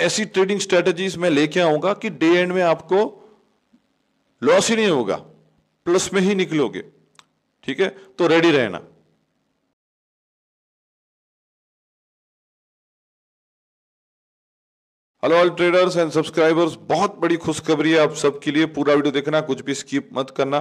ऐसी trading strategies मैं लेके आऊंगा कि डे एंड में आपको लॉस ही नहीं होगा प्लस में ही निकलोगे ठीक है तो रेडी रहना hello all traders and subscribers बहुत बड़ी खुशखबरी है आप सबके लिए पूरा वीडियो देखना कुछ भी स्किप मत करना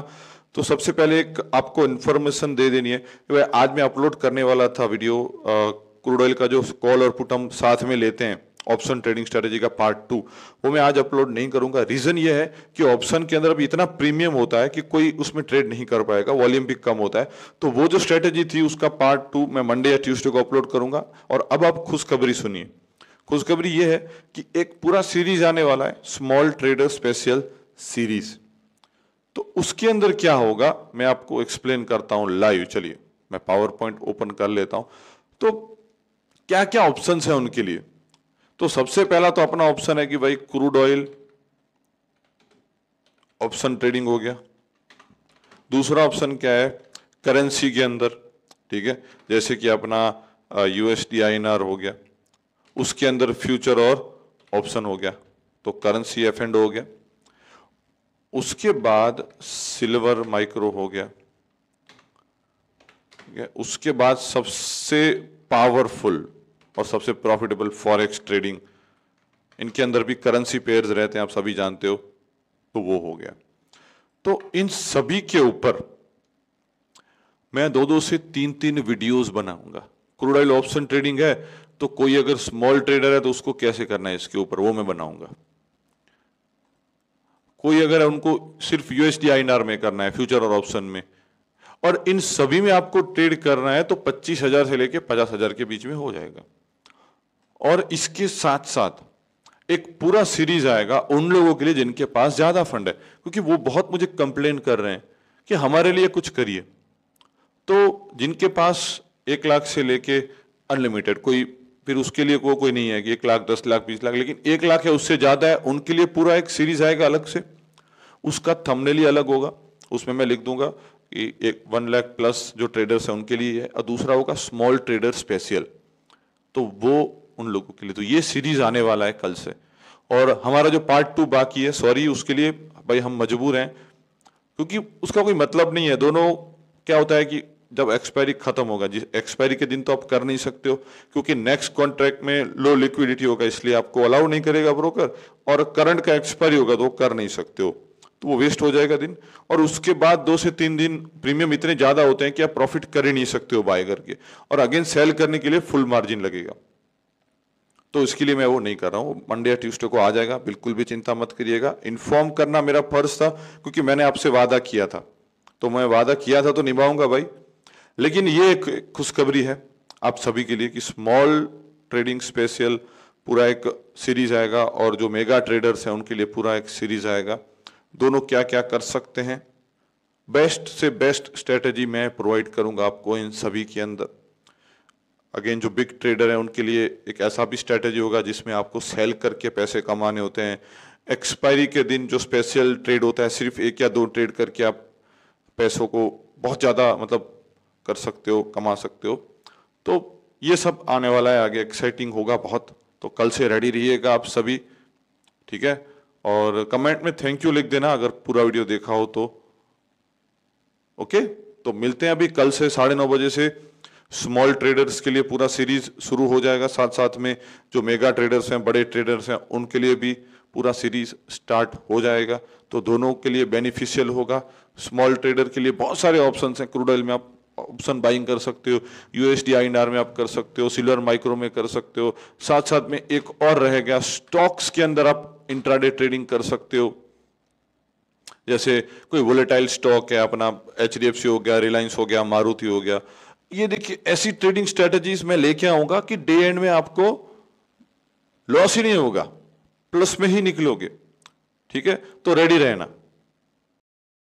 तो सबसे पहले एक आपको इन्फॉर्मेशन दे देनी है वह आज मैं अपलोड करने वाला था वीडियो क्रूड ऑयल का जो कॉल और पुट हम साथ में लेते हैं ऑप्शन ट्रेडिंग स्ट्रेटेजी का पार्ट टू वो मैं आज अपलोड नहीं करूंगा रीज़न ये है कि ऑप्शन के अंदर अभी इतना प्रीमियम होता है कि कोई उसमें ट्रेड नहीं कर पाएगा वॉल्यूम भी कम होता है तो वो जो स्ट्रेटेजी थी उसका पार्ट टू मैं मंडे या ट्यूसडे को अपलोड करूंगा और अब आप खुशखबरी सुनिए खुशखबरी यह है कि एक पूरा सीरीज आने वाला है स्मॉल ट्रेडर स्पेशल सीरीज तो उसके अंदर क्या होगा मैं आपको एक्सप्लेन करता हूं लाइव चलिए मैं पावर पॉइंट ओपन कर लेता हूं तो क्या क्या ऑप्शंस हैं उनके लिए तो सबसे पहला तो अपना ऑप्शन है कि भाई क्रूड ऑयल ऑप्शन ट्रेडिंग हो गया दूसरा ऑप्शन क्या है करेंसी के अंदर ठीक है जैसे कि अपना यूएसडी आईएनआर हो गया उसके अंदर फ्यूचर और ऑप्शन हो गया तो करेंसी एफ एंड हो गया उसके बाद सिल्वर माइक्रो हो गया ठीक है उसके बाद सबसे पावरफुल और सबसे प्रॉफिटेबल फॉरेक्स ट्रेडिंग इनके अंदर भी करेंसी पेयर्स रहते हैं आप सभी जानते हो तो वो हो गया तो इन सभी के ऊपर मैं दो दो से तीन तीन वीडियोस बनाऊंगा क्रूड ऑयल ऑप्शन ट्रेडिंग है तो कोई अगर स्मॉल ट्रेडर है तो उसको कैसे करना है इसके ऊपर वो मैं बनाऊंगा कोई अगर उनको सिर्फ यूएसडी आई में करना है फ्यूचर और ऑप्शन में और इन सभी में आपको ट्रेड करना है तो पच्चीस हजार से लेकर पचास हजार के बीच में हो जाएगा और इसके साथ साथ एक पूरा सीरीज आएगा उन लोगों के लिए जिनके पास ज़्यादा फंड है क्योंकि वो बहुत मुझे कंप्लेन कर रहे हैं कि हमारे लिए कुछ करिए तो जिनके पास एक लाख से लेके अनलिमिटेड कोई फिर उसके लिए को कोई नहीं है कि एक लाख दस लाख बीस लाख लेकिन एक लाख है उससे ज़्यादा है उनके लिए पूरा एक सीरीज आएगा अलग से उसका थंबनेल ही अलग होगा उसमें मैं लिख दूंगा कि एक वन लाख प्लस जो ट्रेडर्स है उनके लिए है और दूसरा होगा स्मॉल ट्रेडर स्पेशल तो वो उन लोगों के लिए तो ये सीरीज आने वाला है कल से और हमारा जो पार्ट टू बाकी है सॉरी उसके लिए भाई हम मजबूर हैं क्योंकि उसका कोई मतलब नहीं है दोनों क्या होता है कि जब एक्सपायरी खत्म होगा जिस एक्सपायरी के दिन तो आप कर नहीं सकते हो क्योंकि नेक्स्ट कॉन्ट्रैक्ट में लो लिक्विडिटी होगा इसलिए आपको अलाउ नहीं करेगा ब्रोकर और करंट का एक्सपायरी होगा तो कर नहीं सकते हो तो वो वेस्ट हो जाएगा दिन और उसके बाद दो से तीन दिन प्रीमियम इतने ज़्यादा होते हैं कि आप प्रॉफिट कर ही नहीं सकते हो बाय करके और अगेन सेल करने के लिए फुल मार्जिन लगेगा तो इसके लिए मैं वो नहीं कर रहा हूँ मंडे या ट्यूसडे को आ जाएगा बिल्कुल भी चिंता मत करिएगा इन्फॉर्म करना मेरा फर्ज था क्योंकि मैंने आपसे वादा किया था तो मैं वादा किया था तो निभाऊंगा भाई लेकिन ये एक खुशखबरी है आप सभी के लिए कि स्मॉल ट्रेडिंग स्पेशल पूरा एक सीरीज आएगा और जो मेगा ट्रेडर्स हैं उनके लिए पूरा एक सीरीज आएगा दोनों क्या क्या कर सकते हैं बेस्ट से बेस्ट स्ट्रेटजी मैं प्रोवाइड करूंगा आपको इन सभी के अंदर अगेन जो बिग ट्रेडर हैं उनके लिए एक ऐसा भी स्ट्रैटेजी होगा जिसमें आपको सेल करके पैसे कमाने होते हैं एक्सपायरी के दिन जो स्पेशल ट्रेड होता है सिर्फ एक या दो ट्रेड करके आप पैसों को बहुत ज़्यादा मतलब कर सकते हो कमा सकते हो तो ये सब आने वाला है आगे एक्साइटिंग होगा बहुत तो कल से रेडी रहिएगा आप सभी ठीक है और कमेंट में थैंक यू लिख देना अगर पूरा वीडियो देखा हो तो ओके तो मिलते हैं अभी कल से साढ़े नौ बजे से स्मॉल ट्रेडर्स के लिए पूरा सीरीज शुरू हो जाएगा साथ साथ में जो मेगा ट्रेडर्स हैं बड़े ट्रेडर्स हैं उनके लिए भी पूरा सीरीज स्टार्ट हो जाएगा तो दोनों के लिए बेनिफिशियल होगा स्मॉल ट्रेडर के लिए बहुत सारे ऑप्शन हैं क्रूड ऑयल में आप ऑप्शन बाइंग कर सकते हो यूएसडी आई में आप कर सकते हो सिल्वर माइक्रो में कर सकते हो साथ साथ में एक और रह गया स्टॉक्स के अंदर आप इंट्राडे ट्रेडिंग कर सकते हो जैसे कोई वोलेटाइल स्टॉक है अपना एच हो गया रिलायंस हो गया मारुति हो गया ये देखिए ऐसी ट्रेडिंग स्ट्रेटजीज मैं लेके आऊंगा कि डे एंड में आपको लॉस ही नहीं होगा प्लस में ही निकलोगे ठीक है तो रेडी रहना